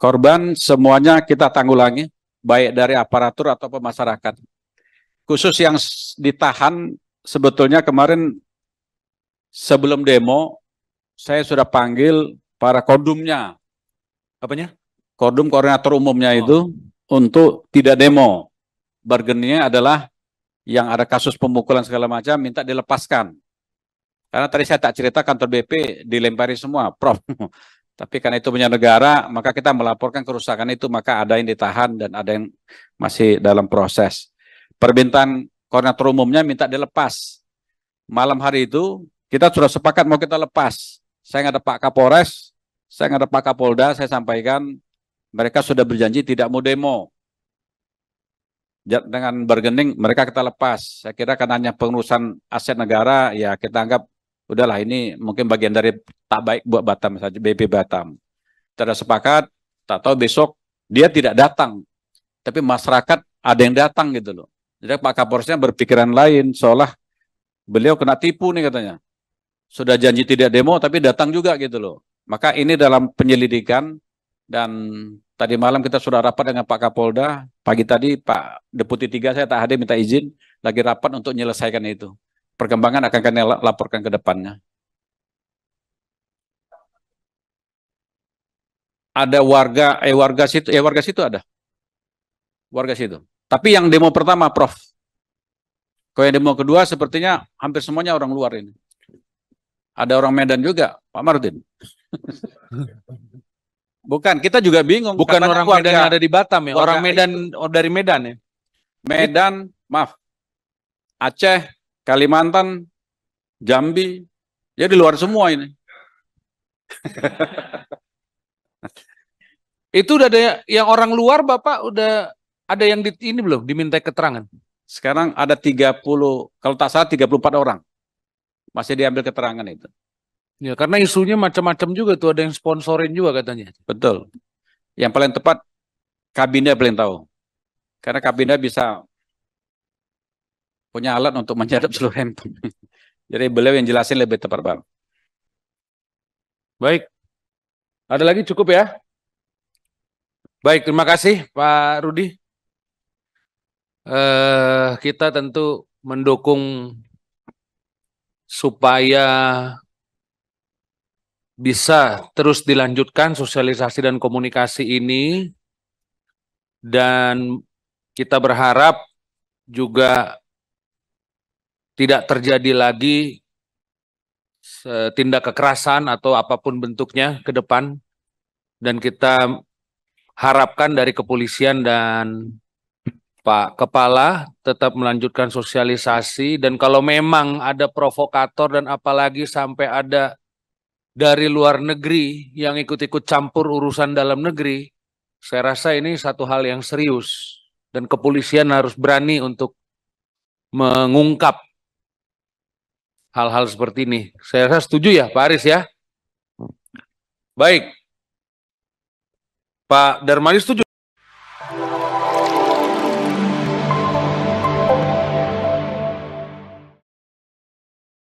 Korban semuanya kita tanggulangi, baik dari aparatur atau masyarakat. Khusus yang ditahan, sebetulnya kemarin sebelum demo, saya sudah panggil para kodumnya. Apanya? Kodum koordinator umumnya oh. itu untuk tidak demo. Bergennya adalah yang ada kasus pemukulan segala macam minta dilepaskan. Karena tadi saya tak cerita kantor BP dilempari semua, Prof. Tapi karena itu punya negara, maka kita melaporkan kerusakan itu, maka ada yang ditahan dan ada yang masih dalam proses. Permintaan koordinator umumnya minta dilepas. Malam hari itu, kita sudah sepakat mau kita lepas. Saya nggak ada Pak Kapolres, saya nggak ada Pak Kapolda, saya sampaikan mereka sudah berjanji tidak mau demo. Dengan bergening, mereka kita lepas. Saya kira karena hanya pengurusan aset negara, ya kita anggap udahlah ini mungkin bagian dari tak baik buat Batam saja BP Batam. Tidak sepakat, tak tahu besok dia tidak datang. Tapi masyarakat ada yang datang gitu loh. Jadi Pak Kapolresnya berpikiran lain seolah beliau kena tipu nih katanya. Sudah janji tidak demo tapi datang juga gitu loh. Maka ini dalam penyelidikan dan tadi malam kita sudah rapat dengan Pak Kapolda. Pagi tadi Pak Deputi tiga saya tak hadir minta izin lagi rapat untuk menyelesaikan itu perkembangan akan kami laporkan ke depannya. Ada warga, eh warga situ, eh warga situ ada. Warga situ. Tapi yang demo pertama, Prof. Kalau yang demo kedua, sepertinya hampir semuanya orang luar ini. Ada orang Medan juga, Pak Martin. Bukan, kita juga bingung. Bukan orang warga, Medan yang ada di Batam ya? Orang Medan itu. Oh, dari Medan ya? Medan, maaf. Aceh, Kalimantan, Jambi, ya di luar semua ini. itu udah ada yang orang luar Bapak udah ada yang di, ini belum diminta keterangan? Sekarang ada 30, kalau tak salah 34 orang. Masih diambil keterangan itu. Ya, karena isunya macam-macam juga tuh, ada yang sponsorin juga katanya. Betul. Yang paling tepat, Kabinet paling tahu. Karena Kabinet bisa punya alat untuk menyadap seluruh handphone. Jadi beliau yang jelasin lebih tepat, Bang. Baik. Ada lagi cukup ya? Baik, terima kasih Pak Rudi. Eh, kita tentu mendukung supaya bisa terus dilanjutkan sosialisasi dan komunikasi ini dan kita berharap juga tidak terjadi lagi tindak kekerasan atau apapun bentuknya ke depan dan kita harapkan dari kepolisian dan Pak Kepala tetap melanjutkan sosialisasi dan kalau memang ada provokator dan apalagi sampai ada dari luar negeri yang ikut-ikut campur urusan dalam negeri, saya rasa ini satu hal yang serius dan kepolisian harus berani untuk mengungkap hal-hal seperti ini. Saya rasa setuju ya Pak Aris ya. Baik. Pak Darmanis setuju.